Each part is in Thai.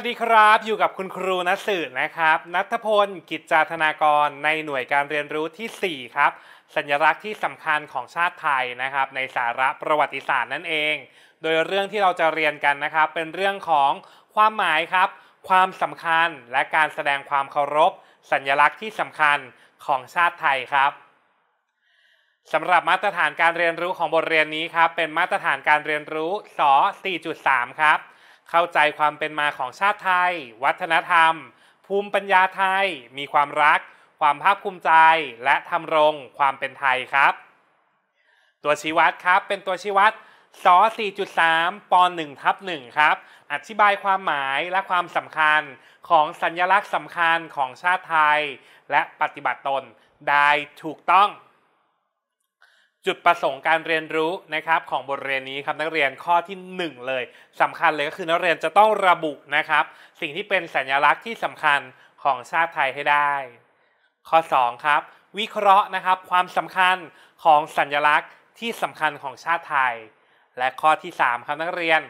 วัสดีครับอยู่กับคุณครูนัสืนะครับ นัทพลกิจจาธนากร ในหน่วยการเรียนรู้ที่ 4 ครับ สัญลักษณ์ที่สำคัญของชาติไทยนะครับ ในสาระประวัติศาสตร์นั่นเอง โดยเรื่องที่เราจะเรียนกันนะครับ เป็นเรื่องของความหมายครับ ความสำคัญ และการแสดงความเคารพ สัญลักษณ์ที่สำคัญของชาติไทยครับสำหรับมาตรฐานการเรียนรู้ของบทเรียนนี้ครับ เป็นมาตรฐานการเรียนรู้ส4.3 ครับเข้าใจความเป็นมาของชาติไทย วัฒนธรรม ภูมิปัญญาไทย มีความรัก ความภาคภูมิใจและทำรงความเป็นไทยครับ ตัวชี้วัดครับเป็นตัวชี้วัดสอ4.3ป1ทับ1ครับอธิบายความหมายและความสำคัญของสัญลักษณ์สำคัญของชาติไทย และปฏิบัติตนได้ถูกต้องจุดประสงค์การเรียนรู้นะครับของบทเรียนนี้ครับนักเรียนข้อที่ 1 เลย สำคัญเลยก็คือนักเรียนจะต้องระบุนะครับ สิ่งที่เป็นสัญลักษณ์ที่สำคัญของชาติไทยให้ได้ ข้อ 2 ครับ วิเคราะห์นะครับความสำคัญของสัญลักษณ์ที่สำคัญของชาติไทย และข้อที่ 3 ครับนักเรียน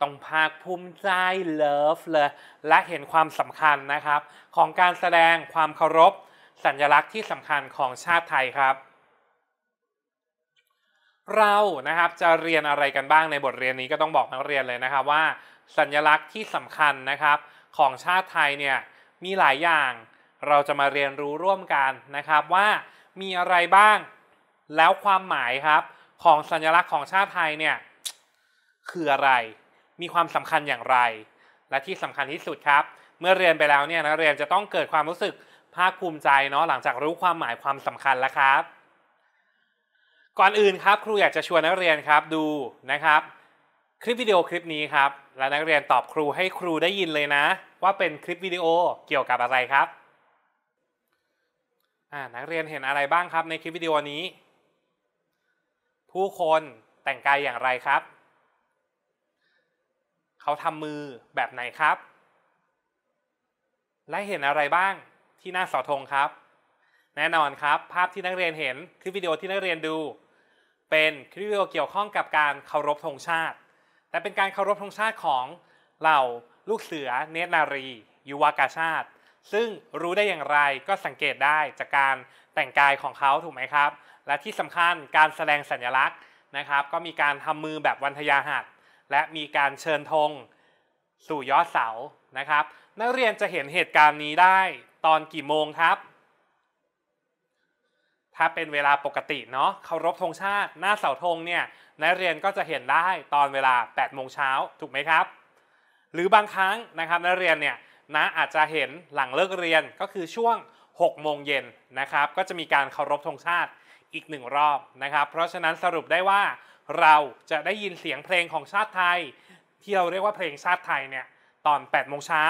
ต้องภาคภูมิใจเลิฟเลยและเห็นความสำคัญนะครับ ของการแสดงความเคารพสัญลักษณ์ที่สำคัญของชาติไทยครับเรานะครับจะเรียนอะไรกันบ้างในบทเรียนนี้ก็ต้องบอกนักเรียนเลยนะครับว่าสัญลักษณ์ที่สำคัญนะครับของชาติไทยเนี่ยมีหลายอย่าง เราจะมาเรียนรู้ร่วมกันนะครับ ว่ามีอะไรบ้างแล้วความหมายครับของสัญลักษณ์ของชาติไทยเนี่ย คืออะไร มีความสำคัญอย่างไร และที่สำคัญที่สุดครับ เมื่อเรียนไปแล้วเนี่ยนักเรียนจะต้องเกิดความรู้สึกภาคภูมิใจเนาะหลังจากรู้ความหมายความสำคัญแล้วครับก่อนอื่นครับครูอยากจะชวนนักเรียนครับดูนะครับ คลิปวิดีโอคลิปนี้ครับ และนักเรียนตอบครูให้ครูได้ยินเลยนะ ว่าเป็นคลิปวิดีโอเกี่ยวกับอะไรครับนักเรียนเห็นอะไรบ้างครับในคลิปวิดีโอนี้ ผู้คนแต่งกายอย่างไรครับ เขาทำมือแบบไหนครับ และเห็นอะไรบ้างที่หน้าเสาธงครับ แน่นอนครับ ภาพที่นักเรียนเห็นคือวิดีโอที่นักเรียนดูเป็นคริปโตเกี่ยวข้องกับการเคารพธงชาติแต่เป็นการเคารพธงชาติของเหล่าลูกเสือเนตรนารี ยุวากาชาติซึ่งรู้ได้อย่างไรก็สังเกตได้จากการแต่งกายของเขาถูกไหมครับ และที่สำคัญการแสดงสัญลักษณ์นะครับ ก็มีการทำมือแบบวันทยาหัดและมีการเชิญธงสู่ยอดเสานะครับ นักเรียนจะเห็นเหตุการณ์นี้ได้ตอนกี่โมงครับถ้าเป็นเวลาปกติเนาะเคารพธงชาติหน้าเสาธงเนี่ยนักเรียนก็จะเห็นได้ตอนเวลา8โมงเช้าถูกไหมครับ หรือบางครั้งนะครับนักเรียนเนี่ยนะอาจจะเห็นหลังเลิกเรียนก็คือช่วง6โมงเย็นนะครับ ก็จะมีการเคารพธงชาติอีกหนึ่งรอบนะครับเพราะฉะนั้นสรุปได้ว่าเราจะได้ยินเสียงเพลงของชาติไทย ที่เราเรียกว่าเพลงชาติไทยเนี่ยตอน8โมงเช้า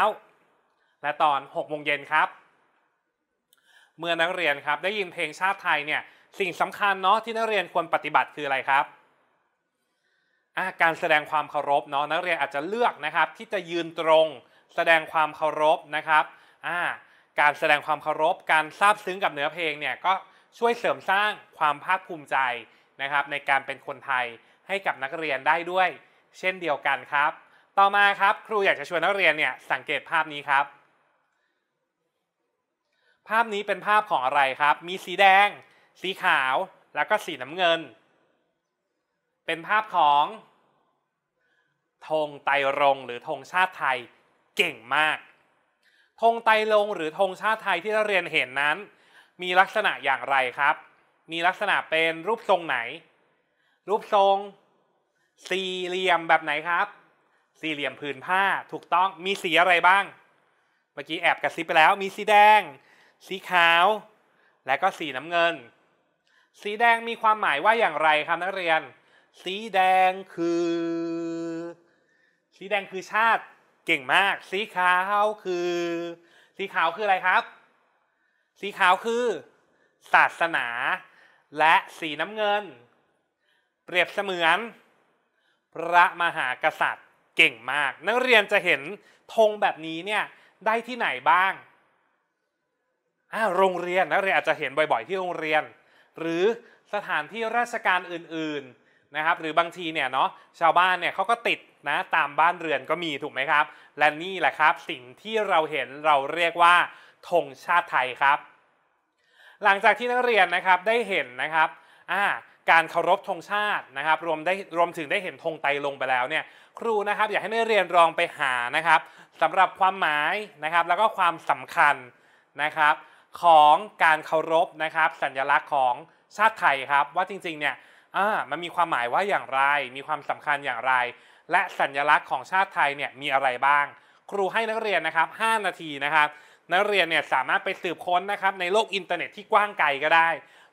และตอน6โมงเย็นครับเมื่อนักเรียนครับได้ยินเพลงชาติไทยเนี่ยสิ่งสำคัญเนาะที่นักเรียนควรปฏิบัติคืออะไรครับการแสดงความเคารพเนาะนักเรียนอาจจะเลือกนะครับ ที่จะยืนตรงแสดงความเคารพนะครับการแสดงความเคารพการซาบซึ้งกับเนื้อเพลงเนี่ยก็ช่วยเสริมสร้างความภาคภูมิใจนะครับ ในการเป็นคนไทยให้กับนักเรียนได้ด้วย เช่นเดียวกันครับ ต่อมาครับครูอยากจะชวนนักเรียนเนี่ยสังเกตภาพนี้ครับภาพนี้เป็นภาพของอะไรครับ มีสีแดง สีขาว แล้วก็สีน้ำเงิน เป็นภาพของธงไตรงหรือธงชาติไทยเก่งมาก ธงไตรงหรือธงชาติไทยที่เราเรียนเห็นนั้น มีลักษณะอย่างไรครับ มีลักษณะเป็นรูปทรงไหน รูปทรง สี่เหลี่ยมแบบไหนครับ สี่เหลี่ยมผืนผ้าถูกต้อง มีสีอะไรบ้าง เมื่อกี้แอบกระซิบไปแล้ว มีสีแดงสีขาวและก็สีน้ำเงิน สีแดงมีความหมายว่าอย่างไรครับนักเรียน สีแดงคือ สีแดงคือชาติเก่งมาก สีขาวคือ สีขาวคืออะไรครับ สีขาวคือ ศาสนาและสีน้ำเงิน เปรียบเสมือน พระมหากษัตริย์ เก่งมากนักเรียนจะเห็นธงแบบนี้เนี่ยได้ที่ไหนบ้างโรงเรียนนักเรียนอาจจะเห็นบ่อยๆที่โรงเรียน หรือสถานที่ราชการอื่น ๆนะครับ หรือบางทีเนี่ยเนาะชาวบ้านเนี่ยเขาก็ติดนะตามบ้านเรือนก็มีถูกไหมครับ และนี่แหละครับ สิ่งที่เราเห็นเราเรียกว่าธงชาติไทยครับ หลังจากที่นักเรียนนะครับได้เห็นนะครับการเคารพธงชาตินะครับ รวมได้รวมถึงได้เห็นธงไตลงไปแล้วเนี่ยครูนะครับ อยากให้นักเรียนลองไปหานะครับสำหรับความหมายนะครับแล้วก็ความสำคัญนะครับของการเคารพนะครับสัญลักษณ์ของชาติไทยครับว่าจริงๆเนี่ยมันมีความหมายว่าอย่างไร มีความสำคัญอย่างไร และสัญลักษณ์ของชาติไทยเนี่ยมีอะไรบ้าง ครูให้นักเรียนนะครับ 5 นาทีนะครับ นักเรียนเนี่ยสามารถไปสืบค้นนะครับในโลกอินเทอร์เน็ตที่กว้างไกลก็ได้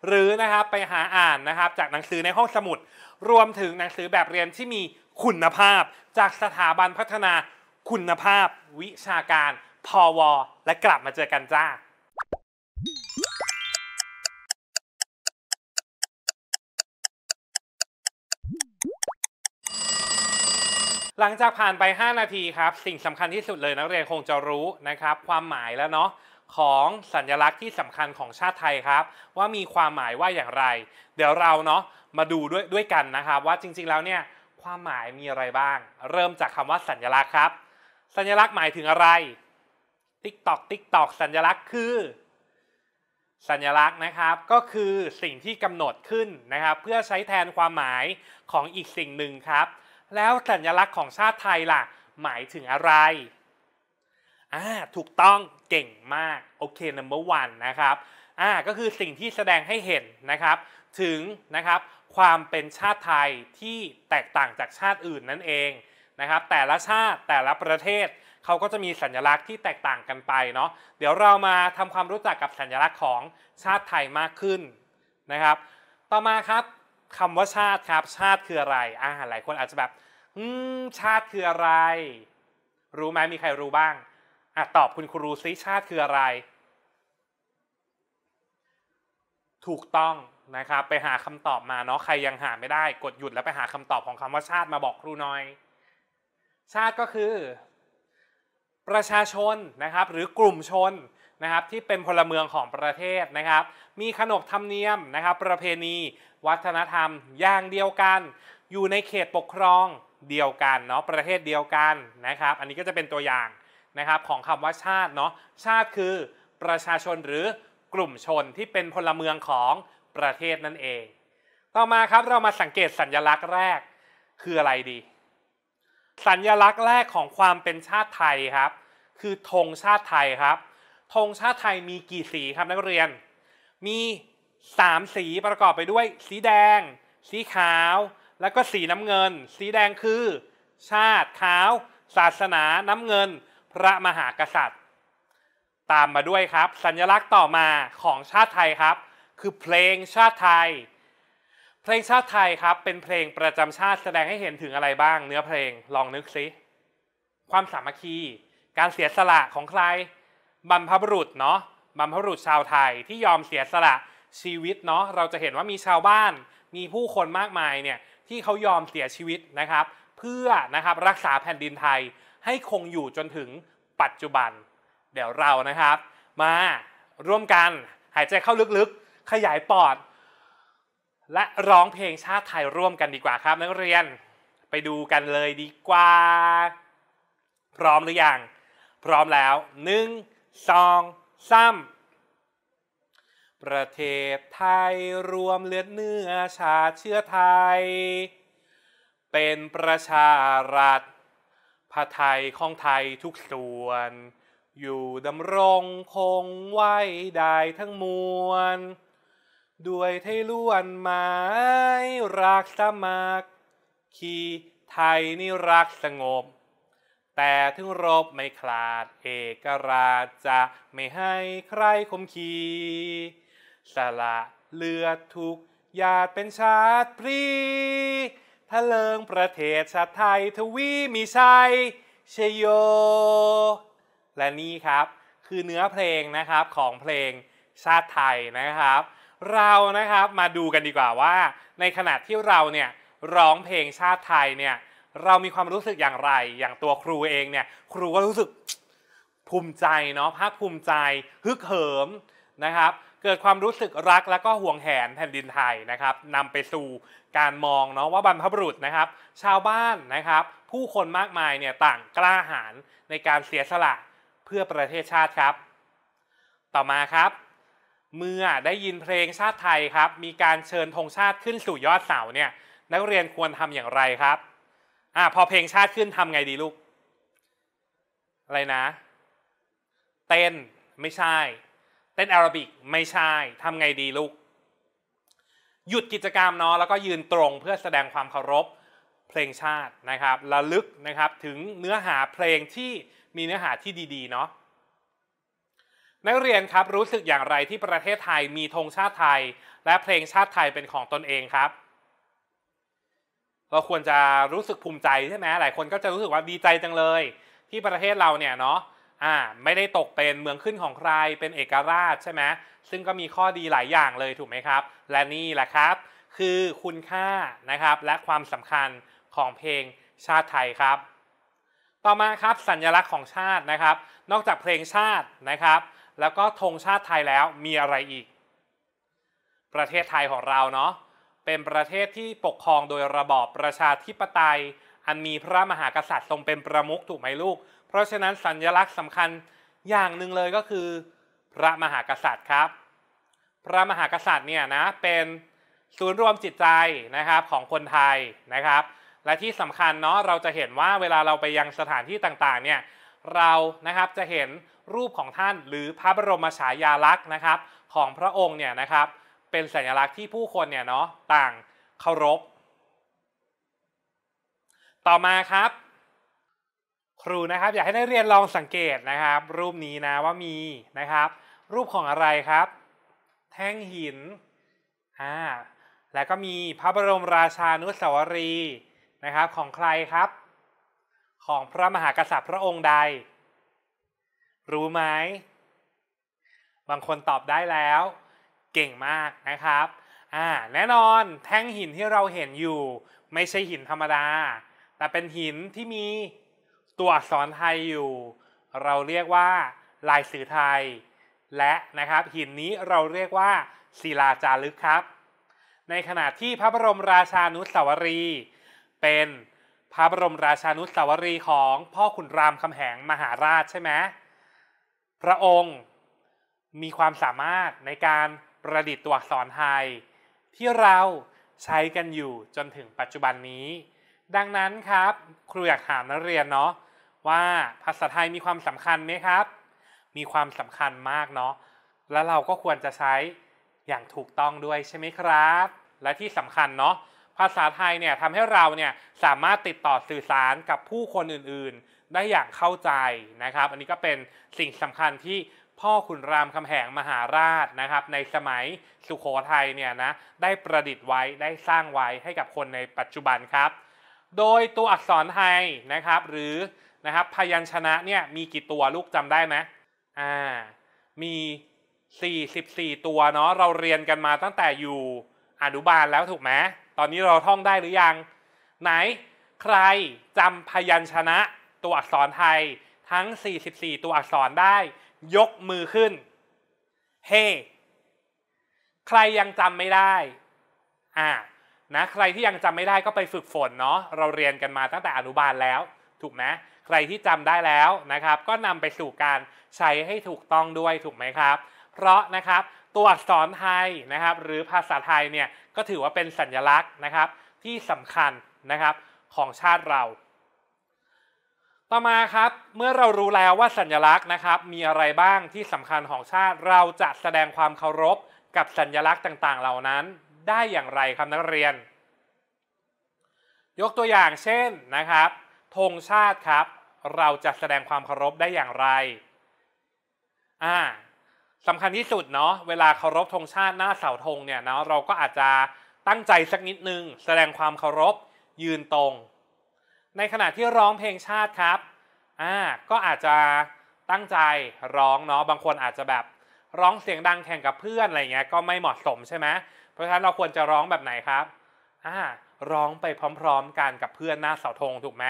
หรือนะครับไปหาอ่านนะครับจากหนังสือในห้องสมุด รวมถึงหนังสือแบบเรียนที่มีคุณภาพ จากสถาบันพัฒนาคุณภาพ วิชาการพอวและกลับมาเจอกันจ้าหลังจากผ่านไป 5 นาทีครับ สิ่งสำคัญที่สุดเลยนักเรียนคงจะรู้นะครับ ความหมายแล้วเนาะของสัญลักษณ์ที่สำคัญของชาติไทยครับ ว่ามีความหมายว่าอย่างไร เดี๋ยวเราเนาะมาดูด้วยด้วยกันนะครับ ว่าจริงๆแล้วเนี่ย ความหมายมีอะไรบ้าง เริ่มจากคำว่าสัญลักษณ์ครับ สัญลักษณ์หมายถึงอะไรติ๊กตอกติ๊กตอกสัญลักษณ์คือ สัญลักษณ์นะครับก็คือสิ่งที่กำหนดขึ้นนะครับ เพื่อใช้แทนความหมายของอีกสิ่งหนึ่งครับแล้วสัญลักษณ์ของชาติไทยล่ะ หมายถึงอะไรอ่าถูกต้องเก่งมากโอเค number one นะครับอ่าก็คือสิ่งที่แสดงให้เห็นนะครับถึงนะครับความเป็นชาติไทยที่แตกต่างจากชาติอื่นนั่นเองนะครับแต่ละชาติแต่ละประเทศเขาก็จะมีสัญลักษณ์ที่แตกต่างกันไปเนาะเดี๋ยวเรามาทำความรู้จักกับสัญลักษณ์ของชาติไทยมากขึ้นนะครับต่อมาครับคำว่าชาติครับชาติคืออะไรอ่าหลายคนอาจจะแบบอืมชาติ คืออะไร รู้ไหมมีใครรู้บ้างอ่ะตอบคุณครูซิชาติคืออะไร ถูกต้องนะครับไปหาคำตอบมาเนาะใครยังหาไม่ได้กดหยุดแล้วไปหาคำตอบของคำว่าชาติมาบอกครูหน่อย ชาติก็คือ ประชาชนนะครับหรือกลุ่มชนนะครับที่เป็นพลเมืองของประเทศนะครับมีขนบธรรมเนียมนะครับ ประเพณีวัฒนธรรมอย่างเดียวกัน อยู่ในเขตปกครองเดียวกันเนาะประเทศเดียวกันนะครับ อันนี้ก็จะเป็นตัวอย่างนะครับของคำว่าชาติเนาะชาติคือประชาชนหรือกลุ่มชนที่เป็นพลเมืองของประเทศนั่นเอง ต่อมาครับเรามาสังเกตสัญญลักษณ์แรกคืออะไรดี สัญญลักษณ์แรกของความเป็นชาติไทยครับคือธงชาติไทยครับธงชาติไทยมีกี่สีครับนักเรียน มี 3 สีประกอบไปด้วยสีแดงสีขาวแล้วก็สีน้ำเงินสีแดงคือ ชาติขาวศาสนาน้ำเงิน พระมหากษัตริย์ ตามมาด้วยครับสัญลักษณ์ต่อมาของชาติไทยครับ คือเพลงชาติไทย เพลงชาติไทยครับเป็นเพลงประจำชาติแสดงให้เห็นถึงอะไรบ้างเนื้อเพลงลองนึกซิความสามัคคีการเสียสละของใคร บรรพบุรุษเนาะบรรพบุรุษชาวไทยที่ยอมเสียสละชีวิตเนาะเราจะเห็นว่ามีชาวบ้านมีผู้คนมากมายเนี่ยที่เขายอมเสียชีวิตนะครับ เพื่อนะครับรักษาแผ่นดินไทยให้คงอยู่จนถึงปัจจุบัน เดี๋ยวเรานะครับ มาร่วมกันหายใจเข้าลึกๆขยายปอด และร้องเพลงชาติไทยร่วมกันดีกว่าครับ นักเรียนไปดูกันเลยดีกว่า พร้อมหรือยังพร้อมแล้วหนึ่งสองสามประเทศไทยรวมเลือดเนื้อชาติเชื้อไทย เป็นประชารัฐ พระไทยของไทยทุกส่วน อยู่ดำรงคงไว้ได้ทั้งมวล ด้วยไทยล้วนหมายรักสมัครขีไทยนี่รักสงบ แต่ถึงรบไม่ขาดเอกราชจะไม่ให้ใครคมขีสละเลือดทุกหยาดเป็นชาติพรีทะเลิงประเทศชาติไทยทวีมีชัยเชยโย และนี่ครับคือเนื้อเพลงนะครับของเพลงชาติไทยนะครับ เรานะครับมาดูกันดีกว่าว่า ในขณะที่เราเนี่ยร้องเพลงชาติไทยเนี่ยเรามีความรู้สึกอย่างไรอย่างตัวครูเองเนี่ยครูก็รู้สึกภูมิใจเนาะภาคภูมิใจ ฮึกเหิมนะครับเกิดความรู้สึกรักและก็ห่วงแหนแผ่นดินไทยนะครับนำไปสู่การมองเนาะว่าบรรพบุรุษนะครับ ชาวบ้านนะครับ ผู้คนมากมายเนี่ยต่างกล้าหาญในการเสียสละเพื่อประเทศชาติครับ ต่อมาครับ เมื่อได้ยินเพลงชาติไทยครับ มีการเชิญธงชาติขึ้นสู่ยอดเสาเนี่ยนักเรียนควรทำอย่างไรครับอ่าพอเพลงชาติขึ้นทำไงดีลูก อะไรนะ เต้นไม่ใช่เต้นแอโรบิกไม่ใช่ทำไงดีลูก หยุดกิจกรรมเนาะแล้วก็ยืนตรงเพื่อแสดงความเคารพเพลงชาตินะครับระลึกนะครับถึงเนื้อหาเพลงที่มีเนื้อหาที่ดีๆเนาะนักเรียนครับรู้สึกอย่างไรที่ประเทศไทยมีธงชาติไทย และเพลงชาติไทยเป็นของตนเองครับ เราควรจะรู้สึกภูมิใจใช่ไหมหลายคนก็จะรู้สึกว่าดีใจจังเลย ที่ประเทศเราเนี่ยเนาะ่าไม่ได้ตกเป็นเมืองขึ้นของใครเป็นเอกราชใช่ไหมซึ่งก็มีข้อดีหลายอย่างเลยถูกไหมครับ และนี่แหละครับ คือคุณค่านะครับและความสำคัญของเพลงชาติไทยครับ ต่อมาครับสัญลักษณ์ของชาตินะครับ นอกจากเพลงชาตินะครับ แล้วก็ธงชาติไทยแล้วมีอะไรอีก ประเทศไทยของเราเนาะเป็นประเทศที่ปกครองโดยระบอบประชาธิปไตย อันมีพระมหากษัตริย์ทรงเป็นประมุขถูกไหมลูกเพราะฉะนั้นสัญลักษณ์สำคัญอย่างหนึ่งเลยก็คือ พระมหากษัตริย์ครับ พระมหากษัตริย์เนี่ยนะเป็นศูนย์รวมจิตใจนะครับของคนไทยนะครับ และที่สำคัญเนาะเราจะเห็นว่าเวลาเราไปยังสถานที่ต่างๆเนี่ยเรานะครับจะเห็นรูปของท่านหรือพระบรมฉายาลักษณ์นะครับของพระองค์เนี่ยนะครับ เป็นสัญลักษณ์ที่ผู้คนเนี่ยเนาะต่างเคารพต่อมาครับครูนะครับอยากให้ได้เรียนลองสังเกตนะครับ รูปนี้นะว่ามีนะครับ รูปของอะไรครับ แท่งหินอ่าแล้วก็มีพระบรมราชานุสาวรีนะครับ ของใครครับ ของพระมหากษัตริย์พระองค์ใด รู้ไหมบางคนตอบได้แล้ว เก่งมากนะครับอ่าแน่นอนแท่งหินที่เราเห็นอยู่ ไม่ใช่หินธรรมดา แต่เป็นหินที่มีตัวอักษรไทยอยู่ เราเรียกว่าลายสื่อไทย และนะครับหินนี้เราเรียกว่าศิลาจารึกครับ ในขณะที่พระบรมราชานุสาวรี เป็นพระบรมราชานุสาวรีของพ่อขุนรามคำแหงมหาราชใช่ไหมพระองค์มีความสามารถในการประดิษฐ์ตัวอักษรไทย ที่เราใช้กันอยู่จนถึงปัจจุบันนี้ดังนั้นครับครูอยากถามนักเรียนเนาะว่าภาษาไทยมีความสำคัญไหมครับ มีความสำคัญมากเนาะแล้วเราก็ควรจะใช้อย่างถูกต้องด้วยใช่ไหมครับ และที่สำคัญเนาะภาษาไทยเนี่ยทำให้เราเนี่ย สามารถติดต่อสื่อสารกับผู้คนอื่นๆ ได้อย่างเข้าใจนะครับ อันนี้ก็เป็นสิ่งสำคัญที่พ่อขุนรามคำแหงมหาราชนะครับ ในสมัยสุโขทัยเนี่ยนะได้ประดิษฐ์ไว้ได้สร้างไว้ให้กับคนในปัจจุบันครับโดยตัวอักษรไทยนะครับ หรือนะครับพยัญชนะเนี่ยมีกี่ตัวลูกจำได้ไหมอ่ามี 44 ตัวเนาะเราเรียนกันมาตั้งแต่อยู่อนุบาลแล้วถูกไหมตอนนี้เราท่องได้หรือยัง ไหน ใครจำพยัญชนะ ตัวอักษรไทยทั้ง 44 ตัวอักษรได้ ยกมือขึ้นเฮ hey. ใครยังจำไม่ได้อ่านะใครที่ยังจำไม่ได้ก็ไปฝึกฝนเนาะเราเรียนกันมาตั้งแต่อนุบาลแล้ว ถูกไหมใครที่จำได้แล้วนะครับ ก็นำไปสู่การใช้ให้ถูกต้องด้วยถูกไหมครับ เพราะนะครับตัวอักษรไทยนะครับ หรือภาษาไทยเนี่ยก็ถือว่าเป็นสัญลักษณ์นะครับที่สำคัญนะครับของชาติเรา ต่อมาครับเมื่อเรารู้แล้วว่าสัญลักษณ์นะครับ มีอะไรบ้างที่สำคัญของชาติเราจะแสดงความเคารพกับสัญลักษณ์ต่าง ๆเหล่านั้นได้อย่างไรครับนักเรียน ยกตัวอย่างเช่นนะครับธงชาติครับเราจะแสดงความเคารพได้อย่างไร อ่าสำคัญที่สุดเนาะเวลาเคารพธงชาติหน้าเสาธงเนี่ยเนาะเราก็อาจจะตั้งใจสักนิดนึงแสดงความเคารพยืนตรง ในขณะที่ร้องเพลงชาติครับอ่าก็อาจจะตั้งใจร้องเนาะบางคนอาจจะแบบร้องเสียงดังแข่งกับเพื่อนอะไรเงี้ยก็ไม่เหมาะสมใช่ไหมเพราะฉะนั้นเราควรจะร้องแบบไหนครับอ่าร้องไปพร้อม ๆ กันกับเพื่อนหน้าเสาธงถูกไหม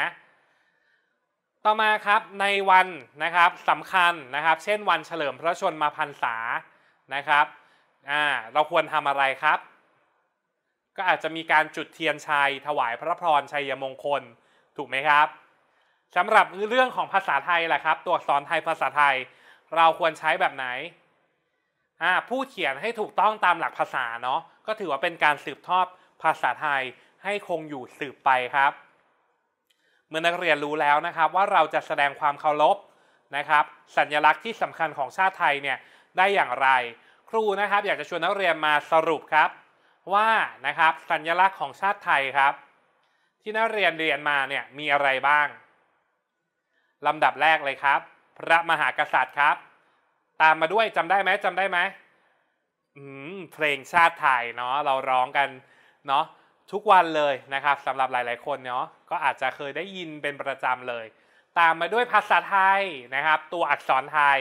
ต่อมาครับในวันนะครับสำคัญนะครับ เช่นวันเฉลิมพระชนมาพรรษานะครับอ่าเราควรทำอะไรครับ ก็อาจจะมีการจุดเทียนชัย ถวายพระพรชัยมงคลถูกไหมครับสำหรับเรื่องของภาษาไทยแหละครับ ตัวอักษรไทยภาษาไทย เราควรใช้แบบไหน ผู้เขียนให้ถูกต้องตามหลักภาษาเนาะก็ถือว่าเป็นการสืบทอดภาษาไทยให้คงอยู่สืบไปครับ เมื่อนักเรียนรู้แล้วนะครับว่าเราจะแสดงความเคารพนะครับ สัญลักษณ์ที่สำคัญของชาติไทยเนี่ยได้อย่างไร ครูนะครับ อยากจะชวนนักเรียนมาสรุปครับ ว่านะครับสัญลักษณ์ของชาติไทยครับ ที่นักเรียนเรียนมาเนี่ยมีอะไรบ้างลำดับแรกเลยครับ พระมหากษัตริย์ครับ ตามมาด้วยจำได้ไหมจำได้ไหมเพลงชาติไทยเนาะเราร้องกันเนาะทุกวันเลยนะครับสำหรับหลาย ๆ คนเนาะก็อาจจะเคยได้ยินเป็นประจำเลย ตามมาด้วยภาษาไทยนะครับ ตัวอักษรไทย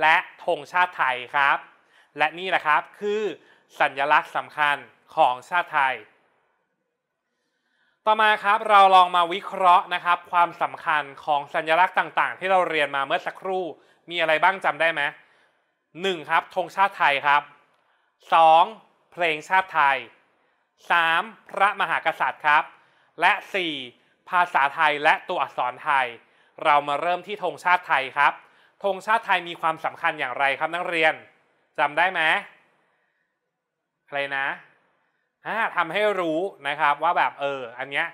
และธงชาติไทยครับ และนี่แหละครับคือสัญลักษณ์สำคัญของชาติไทย ต่อมาครับเราลองมาวิเคราะห์นะครับ ความสำคัญของสัญลักษณ์ต่าง ๆ ที่เราเรียนมาเมื่อสักครู่มีอะไรบ้างจำได้ไหมหนึ่งครับธงชาติไทยครับ 2. เพลงชาติไทย 3. พระมหากษัตริย์ครับ และ 4. ภาษาไทยและตัวอักษรไทย เรามาเริ่มที่ธงชาติไทยครับธงชาติไทยมีความสำคัญอย่างไรครับนักเรียนจำได้ไหมอะไรนะทำให้รู้นะครับว่าแบบเอออันเนี้ย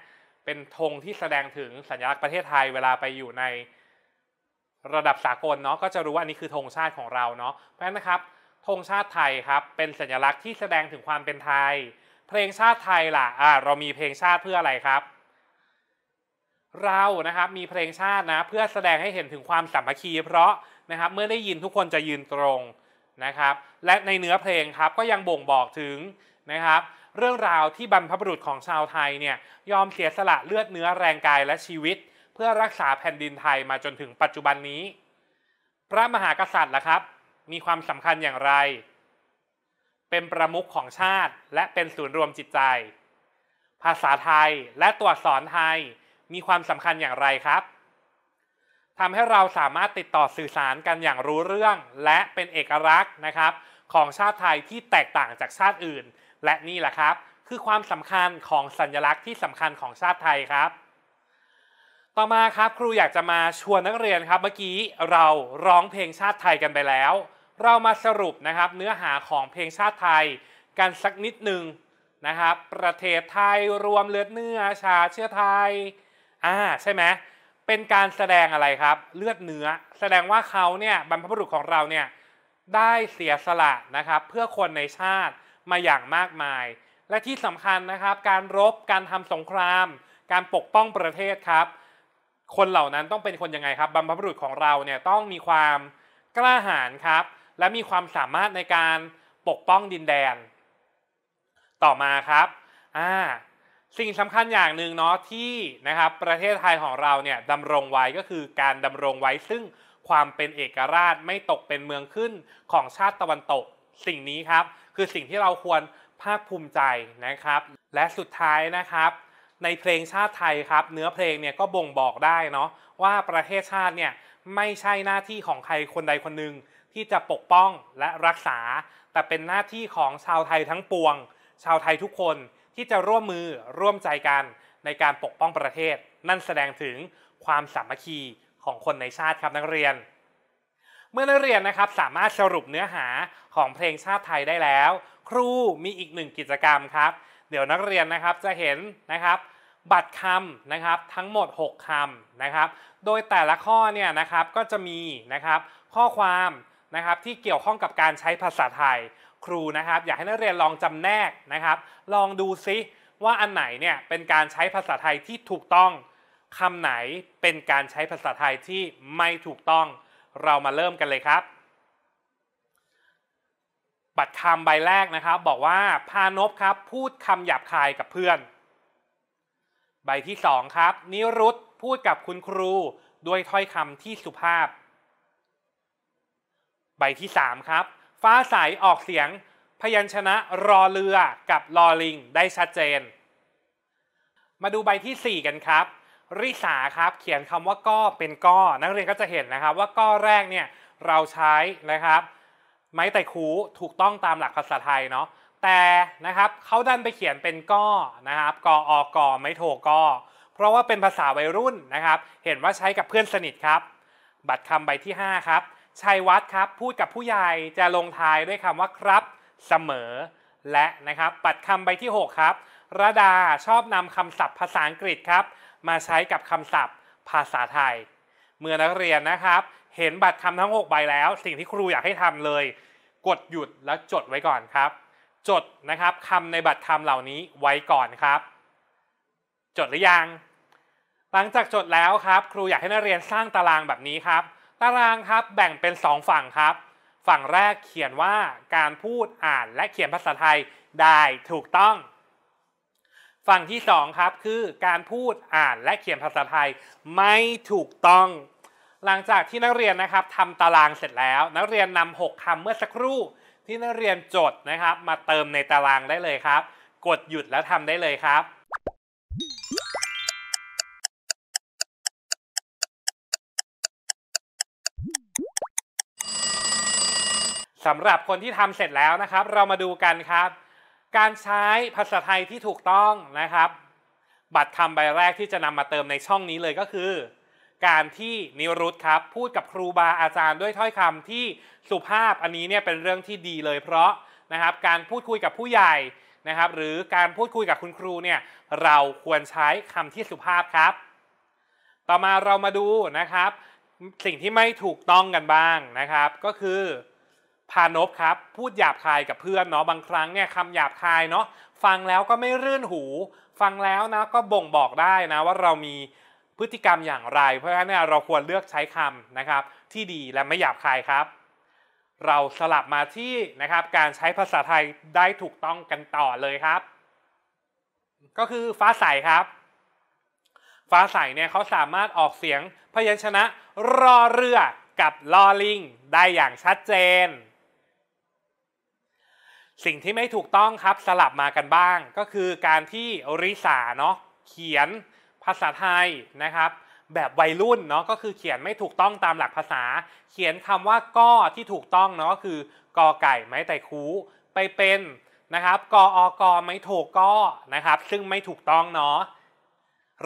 เป็นธงที่แสดงถึงสัญลักษณ์ประเทศไทยเวลาไปอยู่ในระดับสากลเนาะก็จะรู้ว่าอันนี้คือธงชาติของเราเนาะเพราะฉะนั้นนะครับธงชาติไทยครับ เป็นสัญลักษณ์ที่แสดงถึงความเป็นไทย เพลงชาติไทยล่ะอ่าเรามีเพลงชาติเพื่ออะไรครับ เรานะครับมีเพลงชาตินะเพื่อแสดงให้เห็นถึงความสามัคคี เพราะนะครับเมื่อได้ยินทุกคนจะยืนตรงนะครับ และในเนื้อเพลงครับก็ยังบ่งบอกถึงนะครับ เรื่องราวที่บรรพบุรุษของชาวไทยเนี่ยยอมเสียสละเลือดเนื้อแรงกายและชีวิต เพื่อรักษาแผ่นดินไทยมาจนถึงปัจจุบันนี้ พระมหากษัตริย์ล่ะครับมีความสำคัญอย่างไร เป็นประมุขของชาติและเป็นศูนย์รวมจิตใจ ภาษาไทยและตัวอักษรไทยมีความสำคัญอย่างไรครับทำให้เราสามารถติดต่อสื่อสารกันอย่างรู้เรื่องและเป็นเอกลักษณ์นะครับ ของชาติไทยที่แตกต่างจากชาติอื่น และนี่แหละครับ คือความสำคัญของสัญลักษณ์ที่สำคัญของชาติไทยครับ ต่อมาครับ ครูอยากจะมาชวนนักเรียนครับ เมื่อกี้เราร้องเพลงชาติไทยกันไปแล้วเรามาสรุปนะครับเนื้อหาของเพลงชาติไทยกันสักนิดหนึ่งนะครับ ประเทศไทยรวมเลือดเนื้อชาเชื้อไทยอ่าใช่ไหมเป็นการแสดงอะไรครับเลือดเนื้อ แสดงว่าเขาเนี่ยบรรพบุรุษของเราเนี่ยได้เสียสละนะครับ เพื่อคนในชาติมาอย่างมากมาย และที่สำคัญนะครับการรบการทำสงคราม การปกป้องประเทศครับ คนเหล่านั้นต้องเป็นคนยังไงครับบรรพบุรุษของเราเนี่ยต้องมีความกล้าหาญครับและมีความสามารถในการปกป้องดินแดน ต่อมาครับอ่าสิ่งสำคัญอย่างหนึ่งเนาะที่นะครับประเทศไทยของเราเนี่ยดำรงไว้ก็คือการดำรงไว้ซึ่งความเป็นเอกราชไม่ตกเป็นเมืองขึ้นของชาติตะวันตก สิ่งนี้ครับคือสิ่งที่เราควรภาคภูมิใจนะครับ และสุดท้ายนะครับ ในเพลงชาติไทยครับ เนื้อเพลงเนี่ยก็บ่งบอกได้เนาะว่าประเทศชาติเนี่ยไม่ใช่หน้าที่ของใครคนใดคนหนึ่งที่จะปกป้องและรักษา แต่เป็นหน้าที่ของชาวไทยทั้งปวง ชาวไทยทุกคนที่จะร่วมมือร่วมใจกันในการปกป้องประเทศ นั่นแสดงถึงความสามัคคีของคนในชาติครับนักเรียน เมื่อนักเรียนนะครับสามารถสรุปเนื้อหาของเพลงชาติไทยได้แล้ว ครูมีอีกหนึ่งกิจกรรมครับ เดี๋ยวนักเรียนนะครับจะเห็นนะครับบัตรคำนะครับทั้งหมด 6คำนะครับ โดยแต่ละข้อเนี่ยนะครับก็จะมีนะครับข้อความนะครับที่เกี่ยวข้องกับการใช้ภาษาไทยครูนะครับ อยากให้นักเรียนลองจำแนกนะครับ ลองดูซิ ว่าอันไหนเนี่ยเป็นการใช้ภาษาไทยที่ถูกต้อง คำไหนเป็นการใช้ภาษาไทยที่ไม่ถูกต้องเรามาเริ่มกันเลยครับบัตรคำใบแรกนะครับ บอกว่าพานพครับพูดคำหยาบคายกับเพื่อน ใบที่สองครับนิรุตพูดกับคุณครูด้วยถ้อยคำที่สุภาพใบที่3ครับ ฟ้าใสออกเสียงพยัญชนะรอเรือกับรอลิง ได้ชัดเจน มาดูใบที่ 4 กันครับ ริษาครับเขียนคำว่าก็อเป็นก้อนักเรียนก็จะเห็นนะครับว่าก้อแรกเนี่ยเราใช้นะครับ ไม้ไต่คูถูกต้องตามหลักภาษาไทยเนาะ แต่นะครับเขาดันไปเขียนเป็นก้อนะครับกออกกอไม่โถก้อ เพราะว่าเป็นภาษาวัยรุ่นนะครับ เห็นว่าใช้กับเพื่อนสนิทครับ บัตรคำใบที่ 5 ครับชัยวัฒน์ครับ พูดกับผู้ใหญ่จะลงท้ายด้วยคำว่าครับเสมอ และนะครับปัดคำใบที่ 6 ครับ ระดาชอบนำคำศัพท์ภาษาอังกฤษครับ มาใช้กับคำศัพท์ ภาษาไทย เมื่อนักเรียนนะครับ เห็นบัตรคำทั้ง6ใบแล้ว สิ่งที่ครูอยากให้ทำเลย กดหยุดและจดไว้ก่อนครับ จดนะครับคำในบัตรคำเหล่านี้ไว้ก่อนครับ จดหรือยัง หลังจากจดแล้วครับ ครูอยากให้นักเรียนสร้างตารางแบบนี้ครับตารางครับแบ่งเป็น 2 ฝั่งครับ ฝั่งแรกเขียนว่าการพูดอ่านและเขียนภาษาไทยได้ถูกต้อง ฝั่งที่ 2 ครับคือการพูดอ่านและเขียนภาษาไทยไม่ถูกต้อง หลังจากที่นักเรียนนะครับทำตารางเสร็จแล้ว นักเรียนนำ6คำเมื่อสักครู่ที่นักเรียนจดนะครับ มาเติมในตารางได้เลยครับ กดหยุดแล้วทำได้เลยครับสำหรับคนที่ทำเสร็จแล้วนะครับ เรามาดูกันครับ การใช้ภาษาไทยที่ถูกต้องนะครับ บัตรทำใบแรกที่จะนำมาเติมในช่องนี้เลยก็คือ การที่นิรุตครับ พูดกับครูบาอาจารย์ด้วยถ้อยคำที่สุภาพอันนี้เนี่ยเป็นเรื่องที่ดีเลยเพราะนะครับการพูดคุยกับผู้ใหญ่นะครับ หรือการพูดคุยกับคุณครูเนี่ยเราควรใช้คำที่สุภาพครับ ต่อมาเรามาดูนะครับ สิ่งที่ไม่ถูกต้องกันบ้างนะครับ ก็คือพานพครับ พูดหยาบคายกับเพื่อนเนาะบางครั้งเนี่ยคำหยาบคายเนาะฟังแล้วก็ไม่รื่นหู ฟังแล้วนะก็บ่งบอกได้นะว่าเรามีพฤติกรรมอย่างไร เพราะฉะนั้นเนี่ยเราควรเลือกใช้คำนะครับ ที่ดีและไม่หยาบคายครับ เราสลับมาที่นะครับการใช้ภาษาไทยได้ถูกต้องกันต่อเลยครับ ก็คือฟ้าใสครับ ฟ้าใสเนี่ยเขาสามารถออกเสียงพยัญชนะรอเรือกับลอลิง ได้อย่างชัดเจนสิ่งที่ไม่ถูกต้องครับสลับมากันบ้างก็คือการที่ริสาเนาะเขียนภาษาไทยนะครับ แบบวัยรุ่นเนาะก็คือเขียนไม่ถูกต้องตามหลักภาษา เขียนคำว่าก็อที่ถูกต้องเนาะก็คือกอไก่ ไม้ไต่คูไปเป็นนะครับกออกอไม่โถกก็นะครับ ซึ่งไม่ถูกต้องเนาะ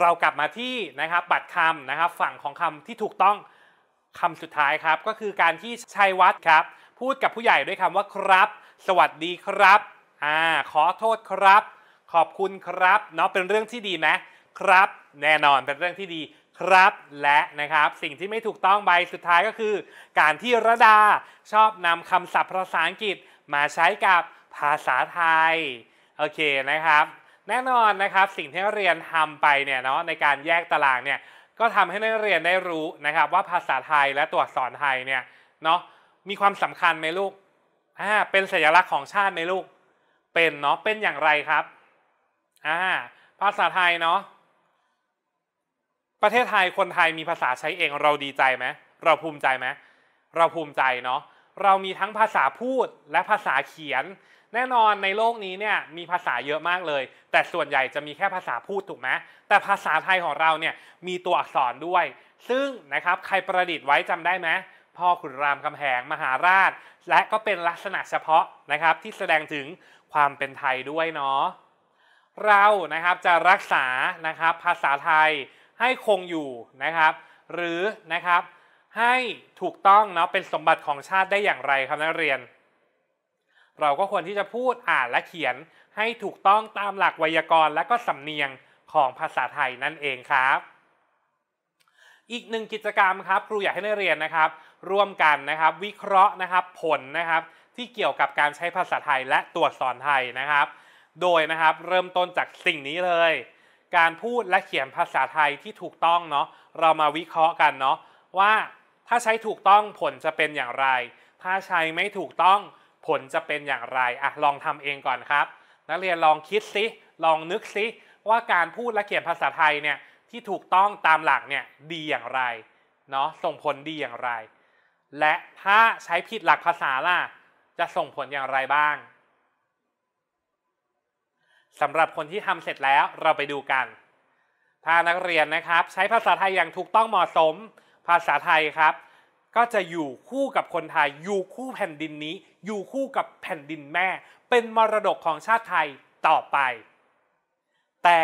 เรากลับมาที่นะครับบัตรคำนะครับฝั่งของคำที่ถูกต้องคำสุดท้ายครับก็คือการที่ชัยวัฒน์ครับ พูดกับผู้ใหญ่ด้วยคำว่าครับสวัสดีครับอ่าขอโทษครับ ขอบคุณครับ เนาะเป็นเรื่องที่ดีไหมครับ แน่นอนเป็นเรื่องที่ดีครับ และนะครับ สิ่งที่ไม่ถูกต้องใบสุดท้ายก็คือการที่ระดาชอบนำคำศัพท์ภาษาอังกฤษมาใช้กับภาษาไทย โอเคนะครับ แน่นอนนะครับสิ่งที่เรียนทำไปเนี่ยเนาะในการแยกตารางเนี่ย ก็ทำให้นักเรียนได้รู้นะครับว่าภาษาไทยและตัวอักษรไทยเนี่ย เนาะมีความสำคัญไหมลูกอ่าเป็นสัญลักษณ์ของชาติไหมลูก เป็นเนาะ เป็นอย่างไรครับ อ่า ภาษาไทยเนาะ ประเทศไทยคนไทยมีภาษาใช้เองเราดีใจไหม เราภูมิใจไหมเราภูมิใจเนาะ เรามีทั้งภาษาพูดและภาษาเขียน แน่นอนในโลกนี้เนี่ย มีภาษาเยอะมากเลย แต่ส่วนใหญ่จะมีแค่ภาษาพูดถูกไหม แต่ภาษาไทยของเราเนี่ยมีตัวอักษรด้วย ซึ่งนะครับ ใครประดิษฐ์ไว้จำได้ไหมพ่อขุนรามคำแหงมหาราช และก็เป็นลักษณะเฉพาะนะครับที่แสดงถึงความเป็นไทยด้วยเนาะเรานะครับจะรักษานะครับภาษาไทยให้คงอยู่นะครับ หรือนะครับให้ถูกต้องเนาะเป็นสมบัติของชาติได้อย่างไรครับนักเรียน เราก็ควรที่จะพูดอ่านและเขียนให้ถูกต้องตามหลักไวยากรณ์และก็สำเนียงของภาษาไทยนั่นเองครับ อีกหนึ่งกิจกรรมครับครูอยากให้นักเรียนนะครับร่วมกันนะครับวิเคราะห์นะครับผลนะครับที่เกี่ยวกับการใช้ภาษาไทยและตัวอักษรไทยนะครับ โดยนะครับเริ่มต้นจากสิ่งนี้เลย การพูดและเขียนภาษาไทยที่ถูกต้องเนาะเรามาวิเคราะห์กันเนาะว่าถ้าใช้ถูกต้องผลจะเป็นอย่างไร ถ้าใช้ไม่ถูกต้องผลจะเป็นอย่างไรอะลองทำเองก่อนครับ นักเรียนลองคิดซิลองนึกซิ ว่าการพูดและเขียนภาษาไทยเนี่ยที่ถูกต้องตามหลักเนี่ยดีอย่างไรเนาะส่งผลดีอย่างไรและถ้าใช้ผิดหลักภาษาล่ะ จะส่งผลอย่างไรบ้างสำหรับคนที่ทำเสร็จแล้วเราไปดูกัน ถ้านักเรียนนะครับใช้ภาษาไทยอย่างถูกต้องเหมาะสม ภาษาไทยครับ ก็จะอยู่คู่กับคนไทยอยู่คู่แผ่นดินนี้อยู่คู่กับแผ่นดินแม่เป็นมรดกของชาติไทยต่อไป แต่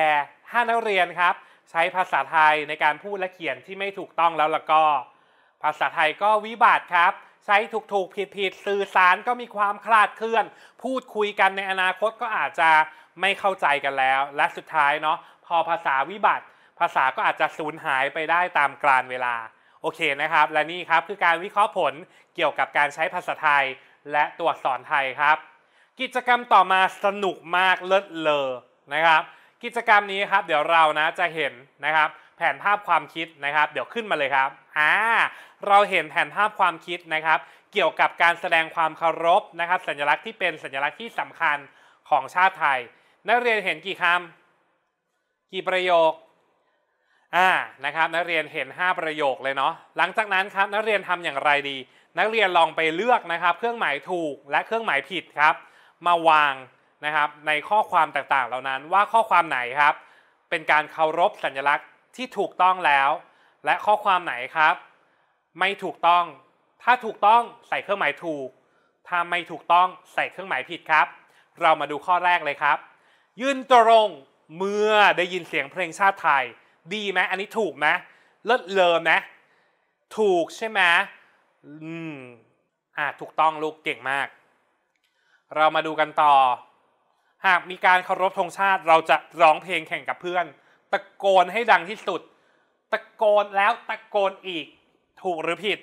ถ้านักเรียนครับใช้ภาษาไทยในการพูดและเขียนที่ไม่ถูกต้องแล้วล่ะก็ภาษาไทยก็วิบัติครับ ใช้ถูกๆ ผิดๆ สื่อสารก็มีความคลาดเคลื่อน พูดคุยกันในอนาคตก็อาจจะไม่เข้าใจกันแล้ว และสุดท้ายเนาะ พอภาษาวิบัติ ภาษาก็อาจจะสูญหายไปได้ตามกาลเวลา โอเคนะครับ และนี่ครับคือการวิเคราะห์ผลเกี่ยวกับการใช้ภาษาไทยและตัวอักษรไทยครับ กิจกรรมต่อมาสนุกมากเลิศเลอนะครับ กิจกรรมนี้ครับ เดี๋ยวเรานะจะเห็นนะครับแผนภาพความคิดนะครับเดี๋ยวขึ้นมาเลยครับอ่าเราเห็นแผนภาพความคิดนะครับ เกี่ยวกับการแสดงความเคารพนะครับ สัญลักษณ์ที่เป็นสัญลักษณ์ที่สำคัญของชาติไทย นักเรียนเห็นกี่คำ กี่ประโยคอ่านะครับนักเรียนเห็น 5 ประโยคเลยเนาะหลังจากนั้นครับนักเรียนทำอย่างไรดี นักเรียนลองไปเลือกนะครับเครื่องหมายถูกและเครื่องหมายผิดครับ มาวางนะครับในข้อความต่างๆ เหล่านั้นว่าข้อความไหนครับเป็นการเคารพสัญลักษณ์ที่ถูกต้องแล้วและข้อความไหนครับ ไม่ถูกต้อง ถ้าถูกต้องใส่เครื่องหมายถูก ถ้าไม่ถูกต้องใส่เครื่องหมายผิดครับ เรามาดูข้อแรกเลยครับ ยืนตรงเมื่อได้ยินเสียงเพลงชาติไทยดีไหมอันนี้ถูกไหมเลิศเลศไหมถูกใช่ไหมอืมอ่าถูกต้องลูกเก่งมาก เรามาดูกันต่อ หากมีการเคารพธงชาติ เราจะร้องเพลงแข่งกับเพื่อนตะโกนให้ดังที่สุด ตะโกนแล้วตะโกนอีก ถูกหรือผิด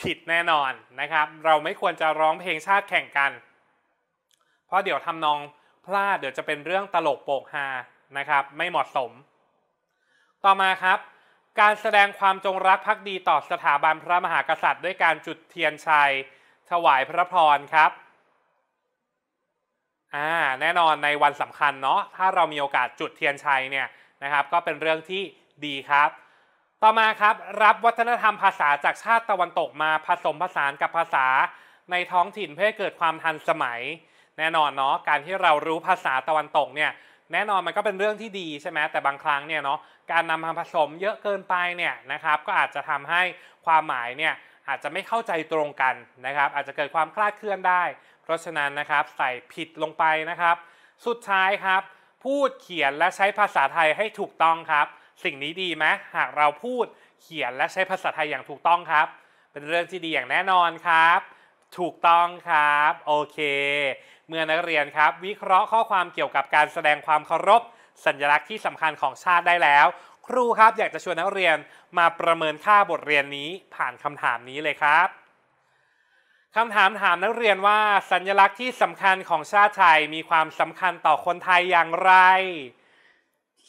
ผิดแน่นอนนะครับ เราไม่ควรจะร้องเพลงชาติแข่งกัน เพราะเดี๋ยวทำนองพลาดเดี๋ยวจะเป็นเรื่องตลกโปกฮานะครับ ไม่เหมาะสม ต่อมาครับ การแสดงความจงรักภักดีต่อสถาบันพระมหากษัตริย์ด้วยการจุดเทียนชัย ถวายพระพรครับอ่าแน่นอนในวันสำคัญเนาะถ้าเรามีโอกาสจุดเทียนชัยเนี่ยนะครับก็เป็นเรื่องที่ดีครับ ต่อมาครับรับวัฒนธรรมภาษาจากชาติตะวันตกมาผสมผสานกับภาษาในท้องถิ่นเพื่อเกิดความทันสมัย แน่นอนเนาะการที่เรารู้ภาษาตะวันตกเนี่ยแน่นอนมันก็เป็นเรื่องที่ดีใช่ไหมแต่บางครั้งเนี่ยเนาะการนำมาผสมเยอะเกินไปเนี่ยนะครับก็อาจจะทำให้ความหมายเนี่ยอาจจะไม่เข้าใจตรงกันนะครับอาจจะเกิดความคลาดเคลื่อนได้ราะฉะนั้นนะครับใส่ผิดลงไปนะครับ สุดท้ายครับ พูดเขียนและใช้ภาษาไทยให้ถูกต้องครับ สิ่งนี้ดีไหมหากเราพูดเขียนและใช้ภาษาไทยอย่างถูกต้องครับ เป็นเรื่องที่ดีอย่างแน่นอนครับ ถูกต้องครับ โอเค เมื่อนักเรียนครับ วิเคราะห์ข้อความเกี่ยวกับการแสดงความเคารพสัญลักษณ์ที่สำคัญของชาติได้แล้ว ครูครับอยากจะชวนนักเรียนมาประเมินค่าบทเรียนนี้ผ่านคำถามนี้เลยครับคำถามถามนักเรียนว่าสัญลักษณ์ที่สำคัญของชาติไทยมีความสำคัญต่อคนไทยอย่างไร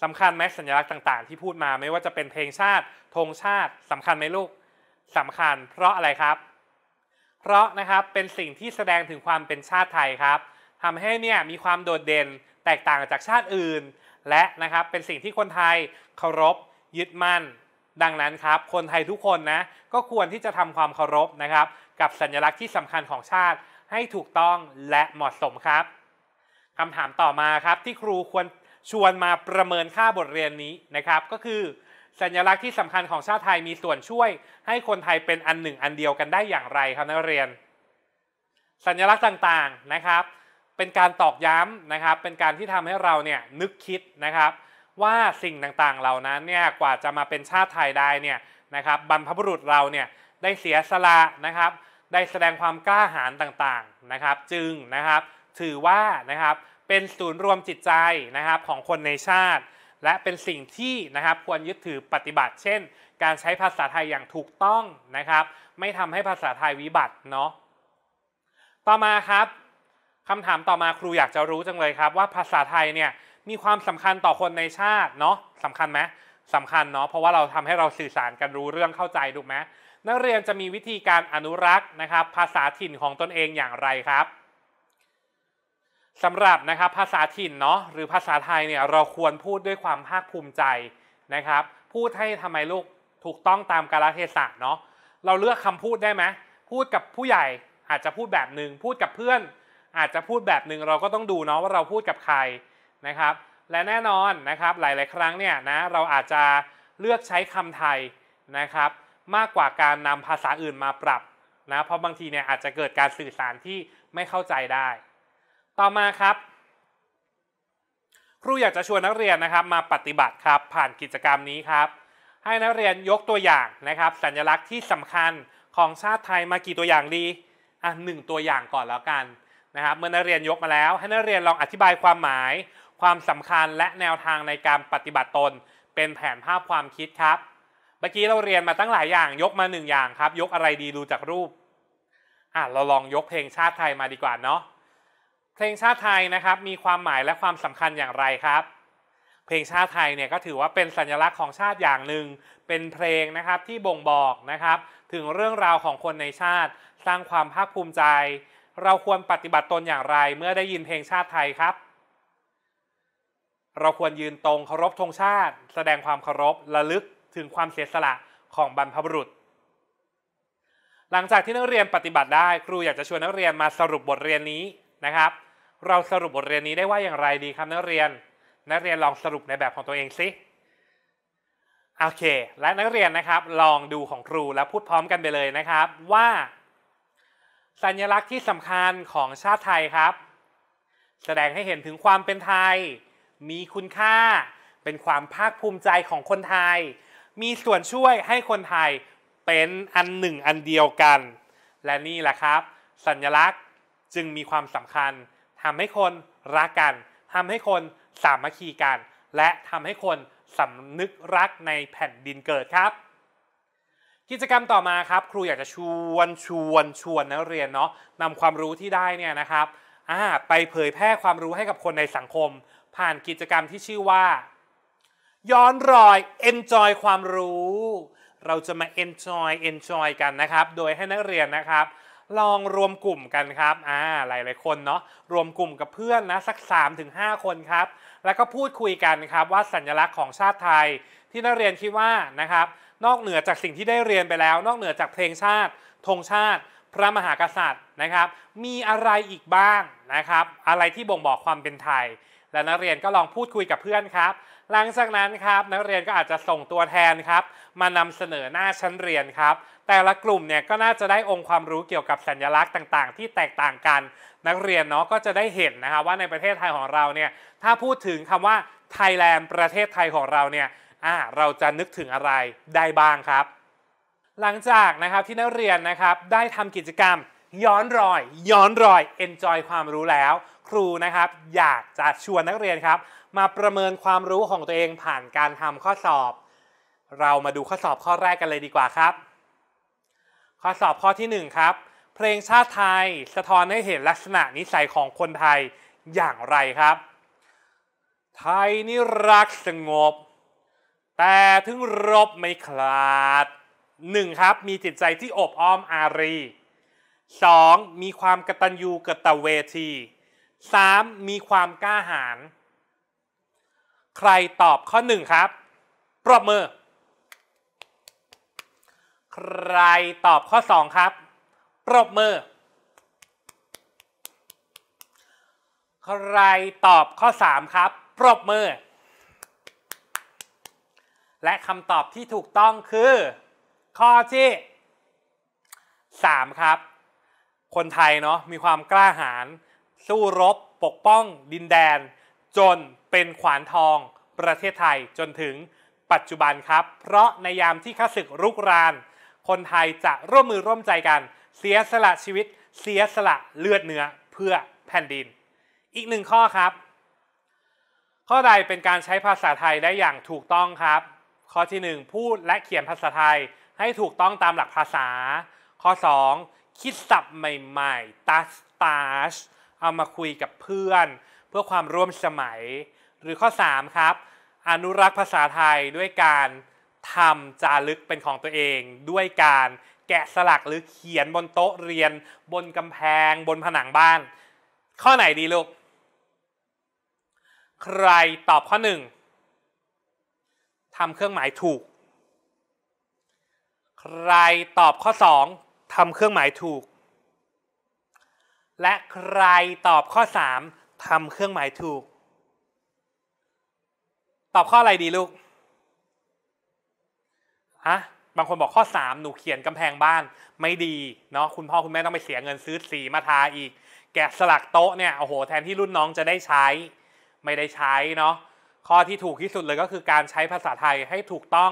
สำคัญไหมสัญลักษณ์ต่างๆที่พูดมาไม่ว่าจะเป็นเพลงชาติธงชาติสำคัญไหมลูกสำคัญเพราะอะไรครับ เพราะนะครับเป็นสิ่งที่แสดงถึงความเป็นชาติไทยครับทำให้เนี่ยมีความโดดเด่นแตกต่างจากชาติอื่น และนะครับเป็นสิ่งที่คนไทยเคารพยึดมั่น ดังนั้นครับ คนไทยทุกคนนะก็ควรที่จะทำความเคารพนะครับกับสัญลักษณ์ที่สำคัญของชาติให้ถูกต้องและเหมาะสมครับคำถามต่อมาครับที่ครูควรชวนมาประเมินค่าบทเรียนนี้นะครับ ก็คือสัญลักษณ์ที่สำคัญของชาติไทยมีส่วนช่วย ให้คนไทยเป็นอันหนึ่งอันเดียวกันได้อย่างไรครับนักเรียน สัญลักษณ์ต่างๆนะครับ เป็นการตอกย้ำนะครับ เป็นการที่ทำให้เราเนี่ยนึกคิดนะครับ ว่าสิ่งต่างๆเหล่านั้นเนี่ยกว่าจะมาเป็นชาติไทยได้เนี่ยนะครับ บรรพบุรุษเราเนี่ยได้เสียสละนะครับได้แสดงความกล้าหาญต่างๆนะครับ จึงนะครับถือว่านะครับเป็นศูนย์รวมจิตใจนะครับของคนในชาติ และเป็นสิ่งที่นะครับควรยึดถือปฏิบัติเช่นการใช้ภาษาไทยอย่างถูกต้องนะครับ ไม่ทำให้ภาษาไทยวิบัติเนาะต่อมาครับคำถามต่อมาครูอยากจะรู้จังเลยครับ ว่าภาษาไทยเนี่ยมีความสำคัญต่อคนในชาติเนาะสำคัญไหมสำคัญเนาะเพราะว่าเราทำให้เราสื่อสารกันรู้เรื่องเข้าใจถูกไหมนักเรียนจะมีวิธีการอนุรักษ์นะครับ ภาษาถิ่นของตนเองอย่างไรครับสำหรับนะครับภาษาถิ่นเนาะหรือภาษาไทยเนี่ยเราควรพูดด้วยความภาคภูมิใจนะครับ พูดให้ทำไมลูกถูกต้องตามกาลเทศะเนาะเราเลือกคำพูดได้ไหมพูดกับผู้ใหญ่อาจจะพูดแบบหนึ่ง พูดกับเพื่อนอาจจะพูดแบบหนึ่งเราก็ต้องดูเนาะว่าเราพูดกับใครนะครับ และแน่นอนนะครับหลาย ๆ ครั้งเนี่ยนะเราอาจจะเลือกใช้คำไทยนะครับมากกว่าการนำภาษาอื่นมาปรับนะ เพราะบางทีเนี่ยอาจจะเกิดการสื่อสารที่ไม่เข้าใจได้ ต่อมาครับ ครูอยากจะชวนนักเรียนนะครับมาปฏิบัติครับผ่านกิจกรรมนี้ครับ ให้นักเรียนยกตัวอย่างนะครับ สัญลักษณ์ที่สำคัญของชาติไทยมากี่ตัวอย่างดี อ่ะหนึ่งตัวอย่างก่อนแล้วกันนะครับ เมื่อนักเรียนยกมาแล้ว ให้นักเรียนลองอธิบายความหมาย ความสำคัญและแนวทางในการปฏิบัติตนเป็นแผนภาพความคิดครับเมื่อกี้เราเรียนมาตั้งหลายอย่างยกมาหนึ่งอย่างครับ ยกอะไรดีดูจากรูปอ่ะเราลองยกเพลงชาติไทยมาดีกว่าเนาะเพลงชาติไทยนะครับ มีความหมายและความสำคัญอย่างไรครับ เพลงชาติไทยเนี่ยก็ถือว่าเป็นสัญลักษณ์ของชาติอย่างหนึ่งเป็นเพลงนะครับที่บ่งบอกนะครับ ถึงเรื่องราวของคนในชาติ สร้างความภาคภูมิใจ เราควรปฏิบัติตนอย่างไร เมื่อได้ยินเพลงชาติไทยครับ เราควรยืนตรงเคารพธงชาติ แสดงความเคารพระลึกถึงความเสียสละ ของบรรพบุรุษ หลังจากที่นักเรียนปฏิบัติได้ ครูอยากจะชวนนักเรียนมาสรุปบทเรียนนี้นะครับ เราสรุปบทเรียนนี้ได้ว่าอย่างไรดีครับนักเรียน นักเรียนลองสรุปในแบบของตัวเองสิ โอเค และนักเรียนนะครับลองดูของครูแล้วพูดพร้อมกันไปเลยนะครับว่า สัญลักษณ์ที่สำคัญของชาติไทยครับ แสดงให้เห็นถึงความเป็นไทย มีคุณค่าเป็นความภาคภูมิใจของคนไทยมีส่วนช่วยให้คนไทยเป็นอันหนึ่งอันเดียวกัน และนี่แหละครับ สัญลักษณ์จึงมีความสำคัญทำให้คนรักกันทำให้คนสามัคคีกัน และทำให้คนสำนึกรักในแผ่นดินเกิดครับ กิจกรรมต่อมาครับ ครูอยากจะชวนชวนชวนนักเรียนเนาะนำความรู้ที่ได้เนี่ยนะครับไปเผยแพร่ความรู้ให้กับคนในสังคม ผ่านกิจกรรมที่ชื่อว่าย้อนรอย enjoy ความรู้ เราจะมา enjoy enjoy กันนะครับ โดยให้นักเรียนนะครับ ลองรวมกลุ่มกันครับอ่าหลายๆคนเนาะ รวมกลุ่มกับเพื่อนนะสัก 3-5 คนครับ แล้วก็พูดคุยกันครับว่าสัญลักษณ์ของชาติไทยที่นักเรียนคิดว่านะครับ นอกเหนือจากสิ่งที่ได้เรียนไปแล้ว นอกเหนือจากเพลงชาติ ธงชาติ พระมหากษัตริย์นะครับ มีอะไรอีกบ้างนะครับ อะไรที่บ่งบอกความเป็นไทย และนักเรียนก็ลองพูดคุยกับเพื่อนครับหลังจากนั้นครับนักเรียนก็อาจจะส่งตัวแทนครับ มานำเสนอหน้าชั้นเรียนครับ แต่ละกลุ่มเนี่ยก็น่าจะได้องค์ความรู้เกี่ยวกับสัญลักษณ์ต่างๆที่แตกต่างกัน นักเรียนเนาะก็จะได้เห็นนะครับว่าในประเทศไทยของเราเนี่ยถ้าพูดถึงคำว่า ไทยแลนด์ประเทศไทยของเราเนี่ยอ่าเราจะนึกถึงอะไรได้บ้างครับ หลังจากนะครับที่นักเรียนนะครับได้ทำกิจกรรมย้อนรอย ย้อนรอย enjoy ความรู้แล้ว ครูนะครับอยากจะชวนนักเรียนครับมาประเมินความรู้ของตัวเองผ่านการทำข้อสอบ เรามาดูข้อสอบข้อแรกกันเลยดีกว่าครับ ข้อสอบข้อที่ 1 ครับ เพลงชาติไทย สะท้อนให้เห็นลักษณะนิสัยของคนไทยอย่างไรครับ ไทยนิรักสงบ แต่ถึงรบไม่คลาด 1. ครับ มีจิตใจที่อบอ้อมอารี 2. มีความกตัญญูกตเวที 3. มีความกล้าหาญใครตอบข้อหนึ่งครับ ปรบมือ ใครตอบข้อสองครับ ปรบมือ ใครตอบข้อสามครับ ปรบมือ และคำตอบที่ถูกต้องคือ ข้อที่สามครับ คนไทยเนาะมีความกล้าหาญสู้รบ ปกป้อง ดินแดนจนเป็นขวานทองประเทศไทยจนถึงปัจจุบันครับ เพราะในยามที่ข้าศึกรุกราน คนไทยจะร่วม มือร่วมใจกันเสียสละชีวิต เสียสละเลือดเนื้อเพื่อแผ่นดิน อีกหนึ่งข้อครับ ข้อใดเป็นการใช้ภาษาไทยได้อย่างถูกต้องครับ ข้อที่ 1 พูดและเขียนภาษาไทยให้ถูกต้องตามหลักภาษา ข้อ2คิดศัพท์ใหม่ ๆ ตัสตาชเอามาคุยกับเพื่อนเพื่อความร่วมสมัย หรือข้อ 3 ครับ อนุรักษ์ภาษาไทยด้วยการทำจารึกเป็นของตัวเอง ด้วยการแกะสลักหรือเขียนบนโต๊ะเรียน บนกำแพงบนผนังบ้าน ข้อไหนดีลูกใครตอบข้อหนึ่งทำเครื่องหมายถูก ใครตอบข้อสองทำเครื่องหมายถูก และใครตอบข้อสามทำเครื่องหมายถูก ตอบข้ออะไรดีลูกฮะบางคนบอกข้อสามหนูเขียนกำแพงบ้านไม่ดีเนาะคุณพ่อ คุณแม่ต้องไปเสียเงินซื้อสีมาทาอีก แกะสลักโต๊ะเนี่ยโอ้โหแทนที่รุ่นน้องจะได้ใช้ ไม่ได้ใช้เนาะข้อที่ถูกที่สุดเลยก็คือการใช้ภาษาไทยให้ถูกต้อง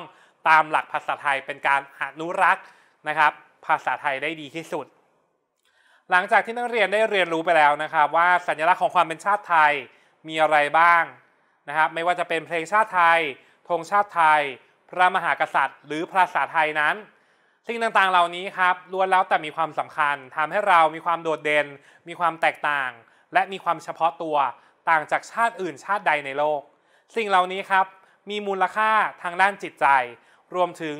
ตามหลักภาษาไทยเป็นการอนุรักษ์นะครับ ภาษาไทยได้ดีที่สุดหลังจากที่นักเรียนได้เรียนรู้ไปแล้วนะครับว่าสัญลักษณ์ของความเป็นชาติไทยมีอะไรบ้างนะครับไม่ว่าจะเป็นเพลงชาติไทยธงชาติไทย พระมหากษัตริย์ หรือภาษาไทยนั้นสิ่งต่างๆเหล่านี้ครับล้วนแล้วแต่มีความสำคัญทำให้เรามีความโดดเด่น มีความแตกต่าง และมีความเฉพาะตัวต่างจากชาติอื่น ชาติใดในโลกสิ่งเหล่านี้ครับมีมูลค่าทางด้านจิตใจ รวมถึง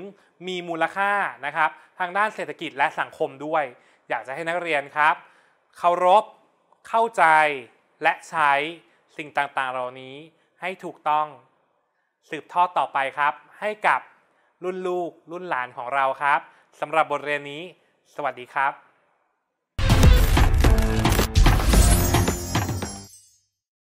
มีมูลค่านะครับทางด้านเศรษฐกิจและสังคมด้วยอยากจะให้นักเรียนครับ เคารพ เข้าใจและใช้สิ่งต่างๆ เหล่านี้ ให้ถูกต้องสืบทอดต่อไปครับ ให้กับรุ่นลูกรุ่นหลานของเราครับสำหรับบทเรียนนี้ สวัสดีครับ